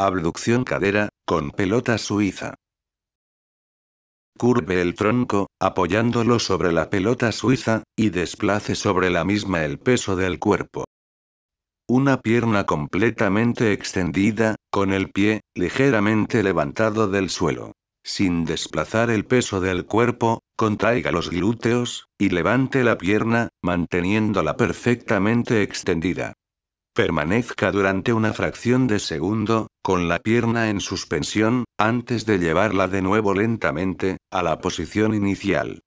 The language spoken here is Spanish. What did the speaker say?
Abducción cadera, con pelota suiza. Curve el tronco, apoyándolo sobre la pelota suiza, y desplace sobre la misma el peso del cuerpo. Una pierna completamente extendida, con el pie, ligeramente levantado del suelo. Sin desplazar el peso del cuerpo, contraiga los glúteos, y levante la pierna, manteniéndola perfectamente extendida. Permanezca durante una fracción de segundo, con la pierna en suspensión, antes de llevarla de nuevo lentamente, a la posición inicial.